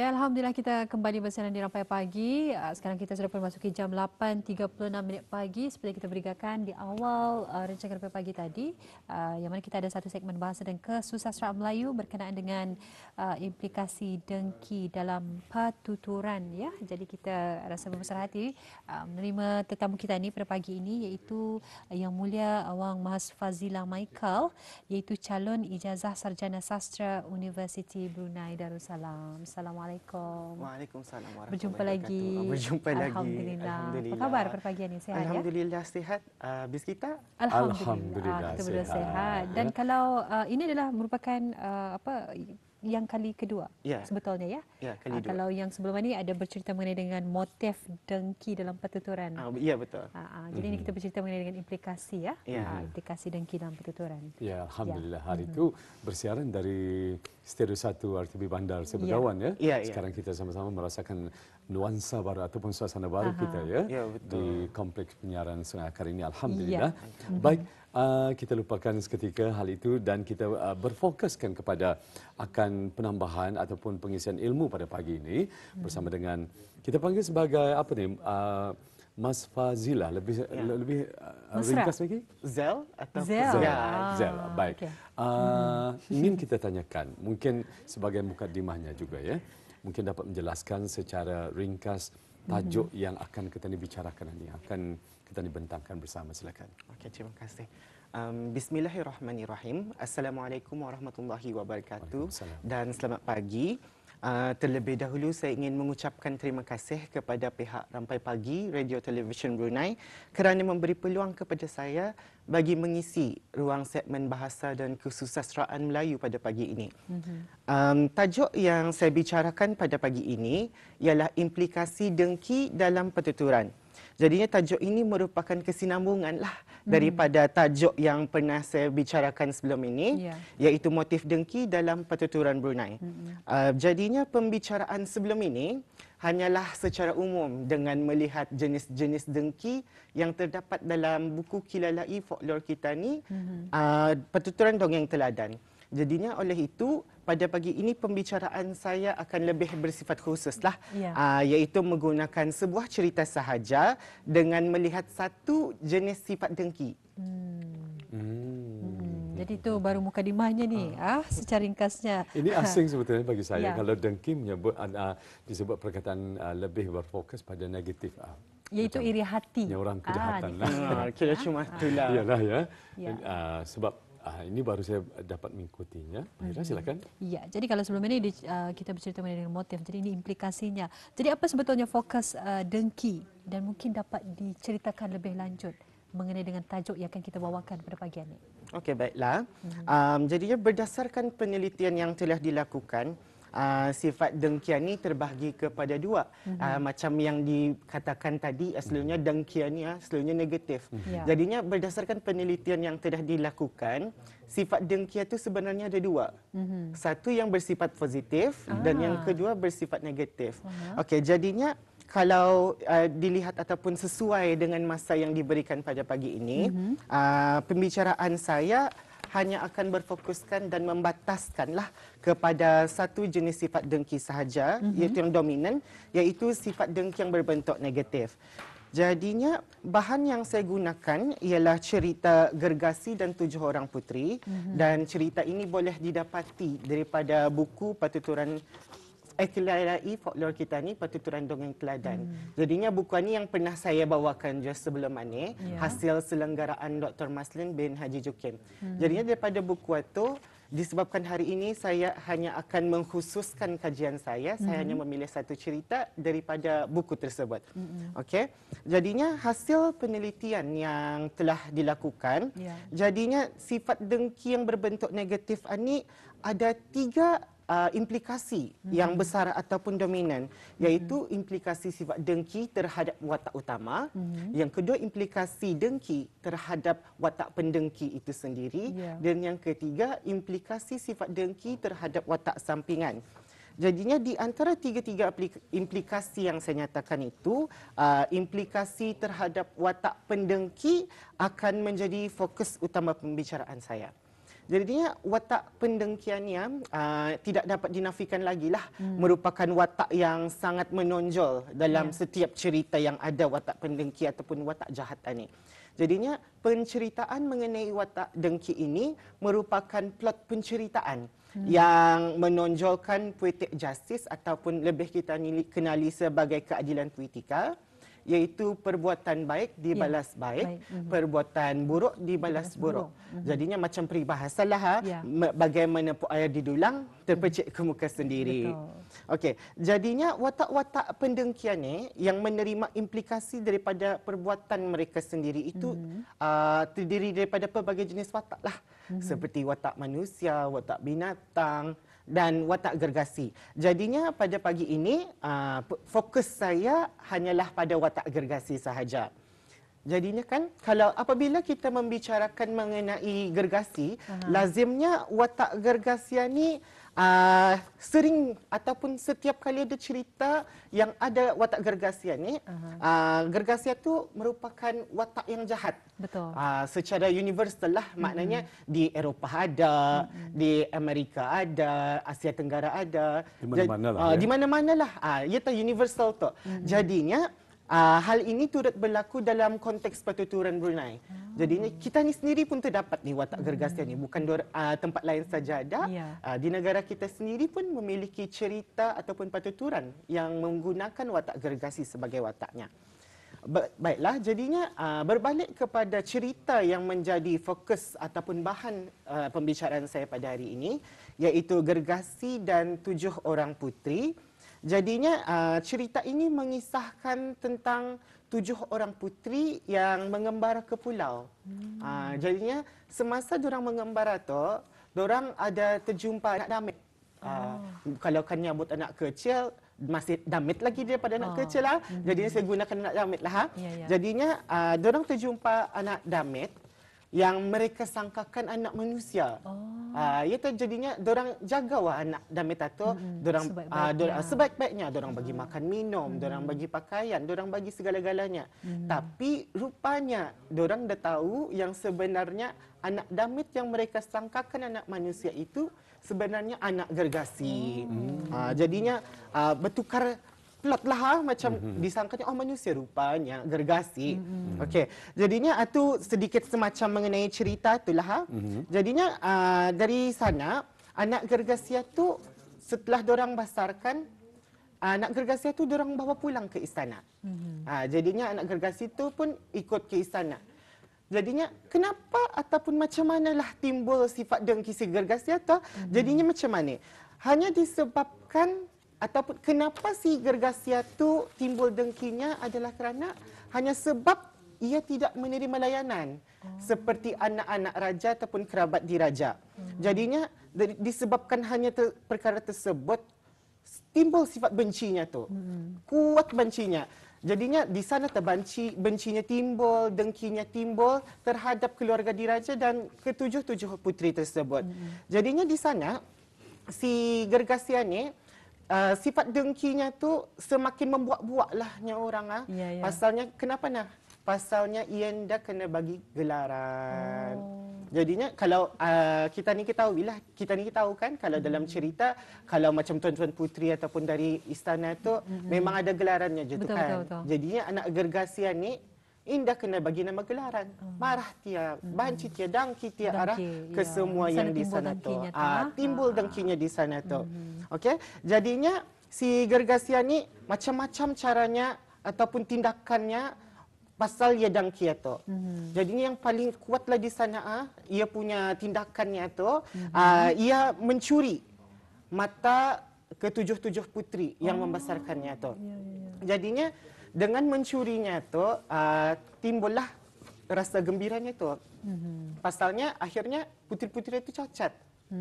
Ya, Alhamdulillah kita kembali bersama di Rampai Pagi. Ah, sekarang kita sudah memasuki jam 8.36 minit pagi seperti kita berikan di awal uh, ah, rencana Rampai Pagi tadi. Uh, yang mana kita ada satu segmen bahasa dan kesusastraan Melayu berkenaan dengan uh, implikasi dengki dalam patuturan. Ya. Jadi kita rasa berbesar hati uh, menerima tetamu kita ini pada pagi ini iaitu Yang Mulia Awang Mas Fazila Michael iaitu calon ijazah sarjana sastra Universiti Brunei Darussalam. Assalamualaikum. Assalamualaikum. Waalaikumsalam warahmatullahi Berjumpa lagi. Berjumpa lagi. Alhamdulillah. Apa khabar perpagian ini? Sehat ya? Alhamdulillah, ya? sihat. Uh, ah, bis kita? Alhamdulillah. Alhamdulillah, ah, kita sihat. sihat. Dan ya. kalau uh, ini adalah merupakan uh, apa yang kali kedua ya. sebetulnya ya. Ya, kali kedua. Ah, kalau yang sebelum ini ada bercerita mengenai dengan motif dengki dalam pertuturan. Ah, ya betul. Ah, ah. jadi mm-hmm. ini mhm. kita bercerita mengenai dengan implikasi ya. ya. Ah, implikasi dengki dalam pertuturan. Ya, ya. alhamdulillah ya. hari mhm. itu mm-hmm. bersiaran dari Stereo satu RTB Bandar Seberawan ya. ya. ya, ya. Sekarang kita sama-sama merasakan nuansa baru ataupun suasana baru Aha. kita ya, ya di kompleks penyiaran Sungai ini alhamdulillah. Ya. Mm-hmm. Baik uh, kita lupakan seketika hal itu dan kita uh, berfokuskan kepada akan penambahan ataupun pengisian ilmu pada pagi ini bersama hmm. dengan kita panggil sebagai apa ni uh, Mas Fazila lebih ya. lebih uh, ringkas lagi Zel atau Zel Zel, ya. Zel. baik okay. uh, hmm. ingin kita tanyakan mungkin sebagai muka mukadimahnya juga ya mungkin dapat menjelaskan secara ringkas tajuk hmm yang akan kita ni bicarakan ini akan kita dibentangkan bersama silakan. Okey terima kasih. Um, Bismillahirrahmanirrahim. Assalamualaikum warahmatullahi wabarakatuh dan selamat pagi. Uh, terlebih dahulu saya ingin mengucapkan terima kasih kepada pihak Rampai Pagi Radio Television Brunei kerana memberi peluang kepada saya bagi mengisi ruang segmen bahasa dan kesusastraan Melayu pada pagi ini. Um, tajuk yang saya bicarakan pada pagi ini ialah implikasi dengki dalam pertuturan. Jadinya tajuk ini merupakan kesinambungan lah hmm. daripada tajuk yang pernah saya bicarakan sebelum ini ya. iaitu motif dengki dalam pertuturan Brunei. Hmm, ya. Uh, jadinya pembicaraan sebelum ini hanyalah secara umum dengan melihat jenis-jenis dengki yang terdapat dalam buku kilalai folklore kita ini, ya. Hmm. uh, pertuturan dongeng teladan. Jadinya oleh itu pada pagi ini pembicaraan saya akan lebih bersifat khusus lah, ya. uh, iaitu menggunakan sebuah cerita sahaja dengan melihat satu jenis sifat dengki. Hmm. Hmm. Jadi itu baru muka dimahnya ni, ah. ah secara ringkasnya. Ini asing sebetulnya bagi saya ya. kalau dengki menyebut uh, disebut perkataan uh, lebih berfokus pada negatif. Uh. Iaitu iri hati. orang kejahatan lah. ah, lah. kira cuma itulah. Iyalah ya. ya. uh, sebab Ah ini baru saya dapat mengikutinya. Mahira, hmm. silakan. Ya, jadi kalau sebelum ini uh, kita bercerita mengenai motif, jadi ini implikasinya. Jadi apa sebetulnya fokus uh, dengki dan mungkin dapat diceritakan lebih lanjut mengenai dengan tajuk yang akan kita bawakan pada pagi ini. Okey, baiklah. Hmm. Um, jadinya berdasarkan penelitian yang telah dilakukan, uh, sifat dengkian ni terbahagi kepada dua. Mm-hmm. Uh, macam yang dikatakan tadi, aslinya ah, mhm. dengkian ni aslinya negatif. Mm-hmm. Jadinya berdasarkan penelitian yang telah dilakukan, sifat dengkian tu sebenarnya ada dua. Mm-hmm. Satu yang bersifat positif ah. dan yang kedua bersifat negatif. Uh-huh. Okey, jadinya kalau uh, dilihat ataupun sesuai dengan masa yang diberikan pada pagi ini, mm-hmm. uh, pembicaraan saya hanya akan berfokuskan dan membataskanlah kepada satu jenis sifat dengki sahaja mm-hmm. iaitu yang dominan iaitu sifat dengki yang berbentuk negatif. Jadinya bahan yang saya gunakan ialah cerita Gergasi dan Tujuh Orang Putri mm-hmm. dan cerita ini boleh didapati daripada buku Pertuturan eh, kelarai folklor kita ni pertuturan dongeng teladan. Hmm. Jadinya buku ni yang pernah saya bawakan just sebelum ini yeah. hasil selenggaraan Dr. Maslin bin Haji Jukim. Hmm. Jadinya daripada buku itu disebabkan hari ini saya hanya akan menghususkan kajian saya, hmm. saya hanya memilih satu cerita daripada buku tersebut. Hmm. Okey. Jadinya hasil penelitian yang telah dilakukan, yeah. jadinya sifat dengki yang berbentuk negatif ini ada tiga uh, implikasi hmm. yang besar ataupun dominan iaitu hmm. implikasi sifat dengki terhadap watak utama hmm. yang kedua implikasi dengki terhadap watak pendengki itu sendiri yeah. dan yang ketiga implikasi sifat dengki terhadap watak sampingan jadinya di antara tiga-tiga implikasi yang saya nyatakan itu uh, implikasi terhadap watak pendengki akan menjadi fokus utama pembicaraan saya Jadinya watak pendengkian ni uh, ah, tidak dapat dinafikan lagi lah hmm. merupakan watak yang sangat menonjol dalam yeah. setiap cerita yang ada watak pendengki ataupun watak jahat ini. Jadinya penceritaan mengenai watak dengki ini merupakan plot penceritaan hmm. yang menonjolkan poetic justice ataupun lebih kita kenali sebagai keadilan politikal iaitu perbuatan baik dibalas ya. baik, baik. Mm-hmm. perbuatan buruk dibalas buruk. buruk. Mm-hmm. Jadinya macam peribahasa lah ha? ya. bagaimana air didulang terpecik mhm. ke muka sendiri. Okey, jadinya watak-watak pendengkian ni yang menerima implikasi daripada perbuatan mereka sendiri itu mm-hmm. uh, terdiri daripada pelbagai jenis watak lah. Mm-hmm. Seperti watak manusia, watak binatang, dan watak gergasi. Jadinya pada pagi ini uh, fokus saya hanyalah pada watak gergasi sahaja. Jadinya kan kalau apabila kita membicarakan mengenai gergasi, uh lazimnya watak gergasi ini Ah, sering ataupun setiap kali ada cerita yang ada watak gergasia ni uh-huh. uh, ah, gergasia tu merupakan watak yang jahat betul uh, secara universal lah maknanya mm-hmm. di Eropah ada mm-hmm. di Amerika ada Asia Tenggara ada di mana-mana lah uh, ya. di mana-manalah uh, ia ya tak universal tu mm-hmm. jadinya Uh, hal ini turut berlaku dalam konteks pertuturan Brunei. Hmm. Jadi ini kita ni sendiri pun terdapat ni watak gergasian hmm. ni bukan dor, uh, tempat lain saja ada. Yeah. Ya. Uh, di negara kita sendiri pun memiliki cerita ataupun pertuturan yang menggunakan watak gergasi sebagai wataknya. Ba- baiklah jadinya uh, berbalik kepada cerita yang menjadi fokus ataupun bahan uh, pembicaraan saya pada hari ini iaitu gergasi dan tujuh orang putri. Jadinya uh, cerita ini mengisahkan tentang tujuh orang putri yang mengembara ke pulau. Hmm. Uh, jadinya semasa orang mengembara tu, orang ada terjumpa anak damit. Ah, oh. kalau kan nyambut anak kecil, masih damit lagi dia pada anak oh. kecil lah. Hmm. Jadinya hmm. saya gunakan anak damit lah. Ha. Yeah, yeah. Jadinya uh, ah, orang terjumpa anak damit yang mereka sangkakan anak manusia. Oh. Ha, ah, ia ya terjadinya jaga wah anak Damita tu, hmm, hmm, dorang sebaik-baiknya, ah, dorang ah, sebaik orang hmm. bagi makan minum, hmm. orang bagi pakaian, dorang bagi segala-galanya. Hmm. Tapi rupanya dorang dah tahu yang sebenarnya anak Damit yang mereka sangkakan anak manusia itu sebenarnya anak gergasi. Hmm. Ha, jadinya uh, bertukar plot lah ah, macam mm-hmm. disangkanya oh manusia rupanya gergasi mm-hmm. okey jadinya itu ah, sedikit semacam mengenai cerita itulah ha ah. mm-hmm. jadinya uh, dari sana anak gergasi tu setelah orang basarkan anak gergasi itu orang bawa pulang ke istana mm-hmm. uh, jadinya anak gergasi tu pun ikut ke istana jadinya kenapa ataupun macam manalah timbul sifat dengki si gergasi atau mm-hmm. jadinya macam mana hanya disebabkan ataupun kenapa si Gergasia tu timbul dengkinya adalah kerana hanya sebab ia tidak menerima layanan oh. seperti anak-anak raja ataupun kerabat diraja. Hmm. Jadinya disebabkan hanya ter, perkara tersebut timbul sifat bencinya tu. Hmm. Kuat bencinya. Jadinya di sana terbenci bencinya timbul, dengkinya timbul terhadap keluarga diraja dan ketujuh-tujuh putri tersebut. Hmm. Jadinya di sana si Gergasia uh, sifat dengkinya tu semakin membuat-buatlahnya buat orang ah. Ya, ya. Pasalnya kenapa nak Pasalnya Ian dah kena bagi gelaran. Oh. Jadinya kalau uh, kita ni kita tahu lah, kita ni kita tahu kan kalau hmm. dalam cerita kalau macam tuan-tuan putri ataupun dari istana tu hmm memang ada gelarannya je kan. Betul, betul. Jadinya anak gergasian ni indah kena bagi nama gelaran. Mm. Marah dia, hmm. banci dia, dangki dia arah ke ya. semua yang di sana tu. Ah, ha? timbul ah. dengkinya di sana tu. hmm Okey. Jadinya si gergasia ni macam-macam caranya ataupun tindakannya pasal ia dangki atau. Mm-hmm. Jadinya yang paling kuatlah di sana ah ia punya tindakannya itu, mm-hmm. ah, ia mencuri mata ketujuh-tujuh putri oh. yang membesarkannya itu. Yeah, yeah, ya. Jadinya dengan mencurinya itu ah, timbullah rasa gembiranya itu. Mm-hmm. Pasalnya akhirnya putri-putri itu cacat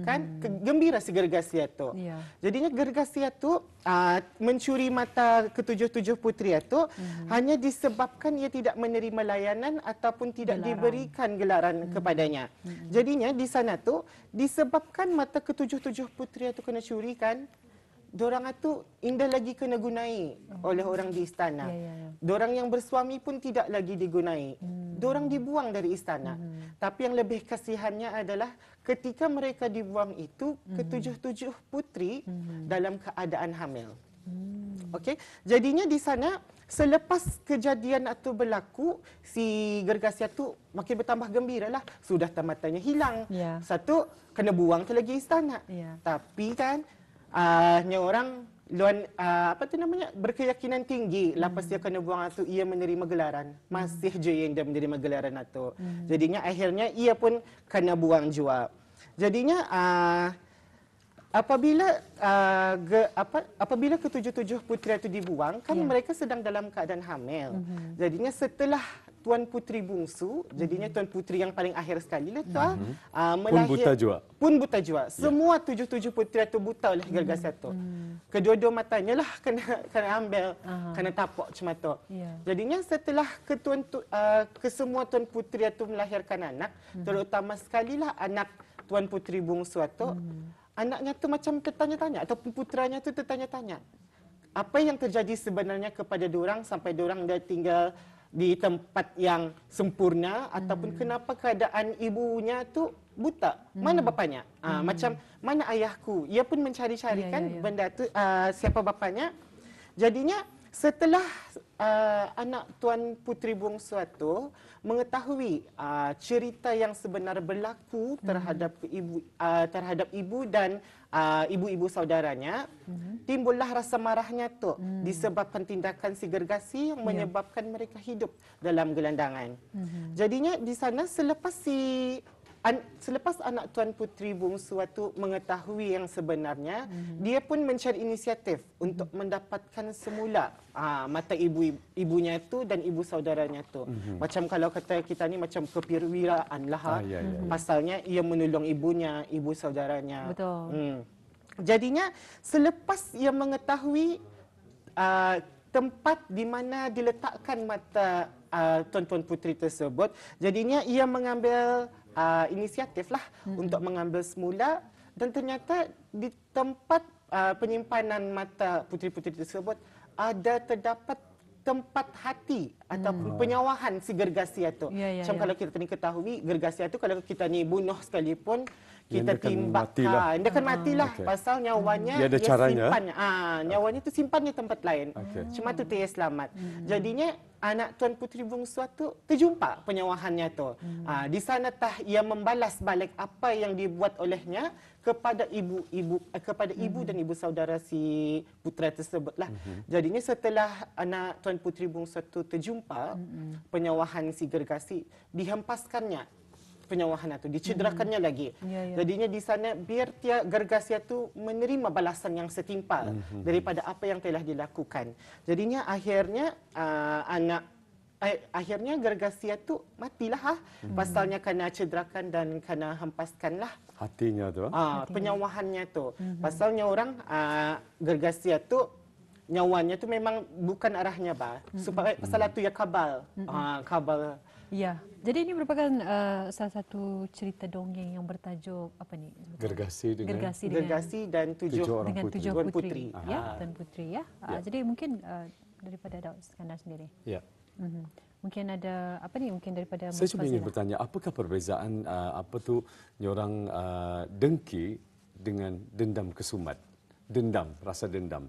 kan hmm. gembira si gergasi itu. Ya. Jadinya gergasi itu ah, mencuri mata ketujuh-tujuh putri itu -hmm. hanya disebabkan ia tidak menerima layanan ataupun tidak gelaran. diberikan gelaran -hmm. kepadanya. -hmm. Jadinya di sana tu disebabkan mata ketujuh-tujuh putri itu kena curi kan Diorang itu indah lagi kena gunai hmm. oleh orang di istana. Yeah, yeah, yeah. Diorang yang bersuami pun tidak lagi digunai. Hmm. Diorang dibuang dari istana. Hmm. Tapi yang lebih kasihannya adalah ketika mereka dibuang itu, hmm. ketujuh-tujuh putri hmm. dalam keadaan hamil. Hmm. Okey, jadinya di sana selepas kejadian itu berlaku, si Gergasia itu makin bertambah gembira lah. Sudah tamatannya hilang. Yeah. Satu, kena buang ke lagi istana. Yeah. Tapi kan, uh, ah, nya orang luan uh, ah, apa tu namanya berkeyakinan tinggi hmm. lepas dia hmm. kena buang atu ia menerima gelaran masih hmm. je yang dia menerima gelaran atau, hmm. jadinya akhirnya ia pun kena buang jua jadinya uh, apabila uh, ge, apa apabila ketujuh-tujuh putera itu dibuang kan yeah. mereka sedang dalam keadaan hamil hmm. jadinya setelah tuan putri bungsu jadinya hmm. tuan putri yang paling akhir sekali lah tuan hmm uh, pun buta jua pun buta jua ya. semua tujuh-tujuh putera itu buta oleh gagal mm-hmm. satu hmm. kedua-dua matanya lah kena kena ambil uh-huh. kena tapak cuma tu yeah. jadinya setelah ketuan tu, uh, kesemua tuan putri itu melahirkan anak hmm terutama sekali lah anak tuan putri bungsu itu hmm anaknya tu macam tertanya-tanya ataupun putranya tu tertanya-tanya apa yang terjadi sebenarnya kepada orang sampai orang dah tinggal di tempat yang sempurna hmm. ataupun kenapa keadaan ibunya tu buta hmm. mana bapanya ha, macam mana ayahku ia pun mencari-cari ya, kan ya, ya. benda tu uh, siapa bapanya jadinya Setelah uh, anak Tuan Putri Bungsu itu mengetahui uh, cerita yang sebenar berlaku hmm. terhadap ibu uh, terhadap ibu dan uh, ibu-ibu saudaranya, hmm. timbullah rasa marahnya tu mm-hmm. disebabkan tindakan si gergasi yang ya. menyebabkan mereka hidup dalam gelandangan. Hmm. Jadinya di sana selepas si An, selepas anak tuan putri bungsu itu mengetahui yang sebenarnya, mm-hmm. dia pun mencari inisiatif mm-hmm. untuk mhm. mendapatkan semula aa, ah, mata ibu ibunya itu dan ibu saudaranya itu. Mm-hmm. Macam kalau kata kita ni macam kepirwiraan lah, ha. ah, ya, ya, mm pasalnya ia menolong ibunya, ibu saudaranya. Betul. Mm. Jadinya selepas ia mengetahui aa, ah, tempat di mana diletakkan mata aa, ah, tuan tuan putri tersebut, jadinya ia mengambil uh, inisiatif lah hmm. untuk mengambil semula dan ternyata di tempat uh, penyimpanan mata putri-putri tersebut ada terdapat tempat hati ataupun hmm. penyawahan si gergasi itu. Ya, ya, Macam ya. kalau kita ni ketahui gergasi itu kalau kita ni bunuh sekalipun kita timbakan, timbak. Matilah. Kan. dia akan matilah okay. pasal nyawanya dia, ada dia caranya. Ha, nyawanya itu simpan di tempat lain. Okay. Cuma tu dia selamat. Hmm. Jadinya anak Tuan Puteri Bungsu tu terjumpa penyawahannya tu. Ha, di sana tah ia membalas balik apa yang dibuat olehnya kepada ibu-ibu eh, kepada ibu hmm. dan ibu saudara si putera tersebutlah. Jadinya setelah anak Tuan Puteri Bungsu tu terjumpa penyawahan si Gergasi dihempaskannya penyewahan itu dicederakannya mm -hmm. lagi. Yeah, yeah. Jadinya di sana biar dia gergasia tu menerima balasan yang setimpal mm -hmm. daripada apa yang telah dilakukan. Jadinya akhirnya uh, anak eh, akhirnya gergasia tu matilah ha? -hmm. pasalnya kena cederakan dan kena hempaskanlah hatinya tu. Ah uh, ah, penyewahannya tu. -hmm. Pasalnya orang uh, gergasia tu nyawanya tu memang bukan arahnya ba. -hmm. Supaya pasal mm -hmm. tu ya kabal. -hmm. uh, kabal Ya. Jadi ini merupakan uh, salah satu cerita dongeng yang bertajuk apa ni? Gergasi dengan Gergasi, dengan Gergasi dan tujuh, tujuh orang dengan tujuh orang putri. Ya, dan ah, putri ya. ya. jadi mungkin uh, daripada Daud Skandar sendiri. Ya. Mm-hmm. Mungkin ada apa ni mungkin daripada Saya cuma ingin bertanya apakah perbezaan uh, apa tu nyorang uh, dengki dengan dendam kesumat? Dendam, rasa dendam.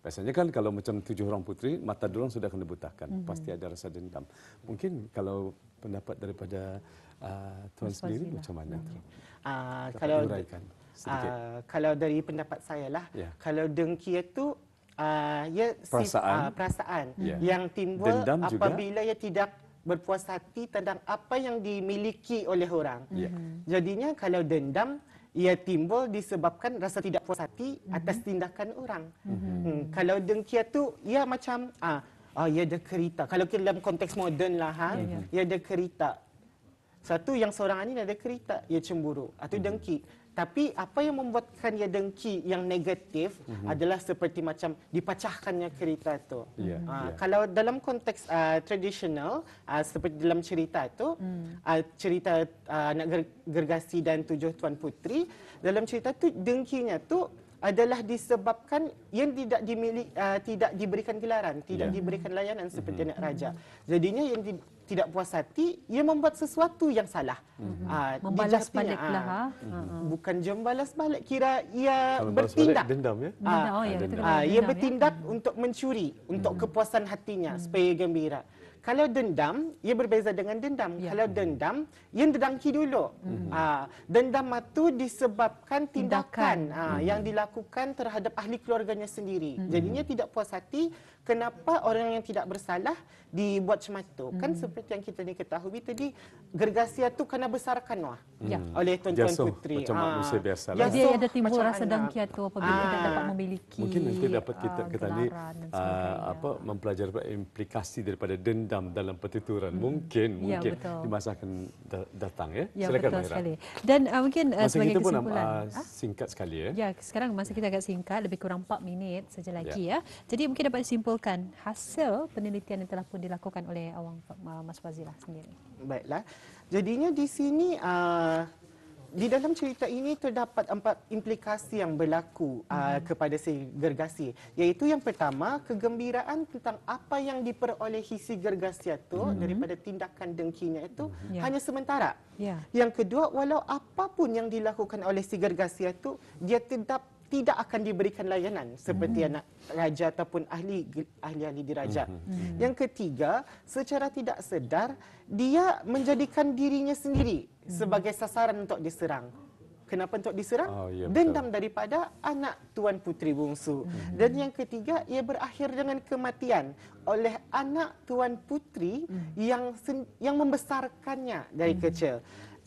Biasanya kan kalau macam tujuh orang putri, mata dorong sudah kena butakan. Mm-hmm. Pasti ada rasa dendam. Mungkin kalau pendapat daripada uh, Tuan Mas sendiri, macam mana? Mm-hmm. Uh, kalau, uh, kalau dari pendapat saya lah, yeah. kalau dengki itu, uh, ia ya perasaan, uh, perasaan yeah. yang timbul dendam apabila juga. ia tidak berpuas hati tentang apa yang dimiliki oleh orang. Mm-hmm. Jadinya kalau dendam, ia timbul disebabkan rasa tidak puas hati mm-hmm. atas mhm. tindakan orang. Mm-hmm. Hmm, kalau dengki tu ia macam ah ah ia ada kerita. Kalau kita dalam konteks moden lah ha, mm-hmm. ia ada kerita. Satu yang seorang ini ada kerita, ia cemburu atau ah, mm-hmm. dengki. Tapi apa yang membuatkan dia dengki yang negatif mm-hmm. adalah seperti macam dipecahkannya cerita itu. Yeah. Ya, uh, ya. yeah. Kalau dalam konteks uh, ah, tradisional, uh, ah, seperti dalam cerita itu, mm. uh, ah, cerita anak uh, gergasi dan tujuh tuan putri, dalam cerita itu dengkinya itu adalah disebabkan yang tidak dimiliki uh, tidak diberikan gelaran, tidak yeah. diberikan layanan seperti mm-hmm. anak raja. Jadinya yang di, tidak puas hati ia membuat sesuatu yang salah mm-hmm. uh, membalas baliklah uh, ah, ha mm-hmm. bukan je membalas balik kira ia Kalau bertindak balik, dendam ya uh, dendam, oh, ya ah, dendam. Uh, ia ya. bertindak ya? untuk mencuri untuk mm-hmm. kepuasan hatinya mm-hmm. supaya gembira kalau dendam, ia berbeza dengan dendam. Ya. Kalau mhm. dendam, ia dendangki dulu. Hmm. Aa, dendam itu disebabkan tindakan, tindakan. Aa, hmm. yang mhm. dilakukan terhadap ahli keluarganya sendiri. Hmm. Jadinya tidak puas hati, kenapa orang yang tidak bersalah dibuat macam tu kan hmm. kan seperti yang kita ni ketahui tadi gergasia tu kena besarkan wah hmm. ya. oleh tuan-tuan puteri macam ha. manusia biasa lah. dia ada timbul rasa dengki tu apabila ha. dia dapat ah. memiliki mungkin nanti dapat kita ah, kita ni apa mempelajari implikasi daripada dendam dalam pertuturan hmm. mungkin ya, mungkin di masa akan datang ya, ya silakan betul sekali. dan uh, mungkin uh, masa sebagai kita kesimpulan pun, uh, singkat sekali ya ya sekarang masa kita agak singkat lebih kurang 4 minit saja lagi ya. ya. jadi mungkin dapat simpul kumpulkan hasil penelitian yang telah pun dilakukan oleh Awang Mas Fazilah sendiri. Baiklah. Jadinya di sini uh, di dalam cerita ini terdapat empat implikasi yang berlaku uh, hmm. kepada si gergasi iaitu yang pertama kegembiraan tentang apa yang diperolehi si gergasi itu hmm. daripada tindakan dengkinya itu hmm. Ya. hanya yeah. sementara. Yeah. Yang kedua walau apapun yang dilakukan oleh si gergasi itu dia tetap tidak akan diberikan layanan seperti anak raja ataupun ahli ahli ahli diraja. Mhm. Mhm. Mhm. Yang ketiga, secara tidak sedar dia menjadikan dirinya sendiri sebagai sasaran untuk diserang. Kenapa untuk diserang? Oh, ya, Dendam daripada anak tuan putri bungsu. hmm Dan yang ketiga, ia berakhir dengan kematian oleh anak tuan putri hmm yang yang membesarkannya dari hmm kecil.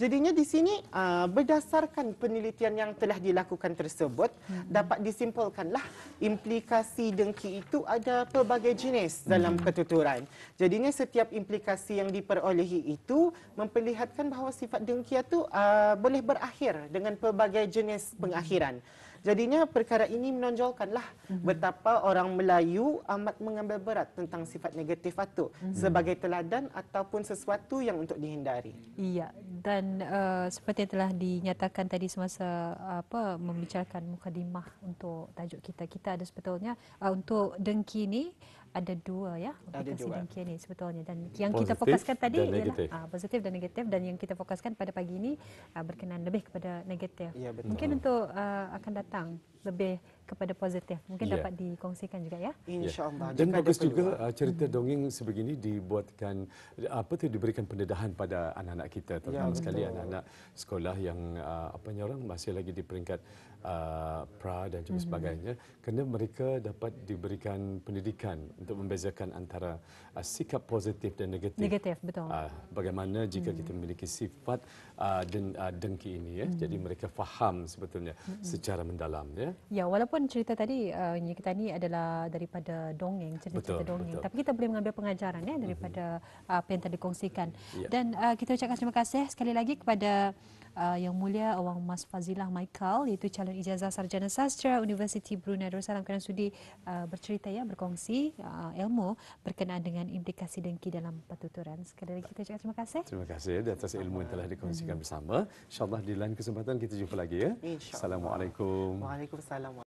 Jadinya di sini uh, berdasarkan penelitian yang telah dilakukan tersebut hmm. dapat disimpulkanlah implikasi dengki itu ada pelbagai jenis dalam hmm. ketuturan. Jadinya setiap implikasi yang diperolehi itu memperlihatkan bahawa sifat dengki itu uh, boleh berakhir dengan pelbagai jenis pengakhiran. Hmm. Jadinya perkara ini menonjolkanlah mm-hmm. betapa orang Melayu amat mengambil berat tentang sifat negatif atuk mm-hmm. sebagai teladan ataupun sesuatu yang untuk dihindari. Iya, dan uh, seperti yang telah dinyatakan tadi semasa apa membicarakan mukadimah untuk tajuk kita, kita ada sebetulnya uh, eh, untuk dengki ini ada dua ya aplikasi Dengki ini sebetulnya dan yang positif kita fokuskan tadi dan ialah uh, positif dan negatif dan yang kita fokuskan pada pagi ini uh, ah, berkenaan lebih kepada negatif. Ya, Mungkin untuk uh, akan datang lebih kepada positif. Mungkin yeah. dapat dikongsikan juga ya. Insyaallah. allah Dan bagus juga uh, cerita hmm. dongeng sebegini dibuatkan apa tu diberikan pendedahan pada anak-anak kita terutama ya, sekali anak-anak sekolah yang uh, apa nyorang masih lagi di peringkat Uh, pra dan juga mhm. sebagainya mm-hmm. kerana mereka dapat diberikan pendidikan untuk membezakan antara uh, sikap positif dan negatif. Negatif betul. Uh, bagaimana jika mm-hmm. kita memiliki sifat uh, den, uh, dengki ini ya. Mm-hmm. Jadi mereka faham sebetulnya mm-hmm. secara mendalam ya. Ya, walaupun cerita tadi uh, kita ni adalah daripada dongeng, cerita-cerita betul, dongeng, betul. tapi kita boleh mengambil pengajaran ya daripada mm-hmm. apa yang telah dikongsikan. Yeah. Dan uh, kita ucapkan terima kasih sekali lagi kepada uh, Yang Mulia Awang Mas Fazilah Michael iaitu calon ijazah sarjana sastra Universiti Brunei Darussalam kerana sudi uh, bercerita ya berkongsi uh, ilmu berkenaan dengan implikasi dengki dalam pertuturan. Sekali lagi kita cakap terima kasih. Terima kasih di atas ilmu yang telah dikongsikan hmm. bersama. Insya-Allah di lain kesempatan kita jumpa lagi ya. Assalamualaikum. Waalaikumsalam.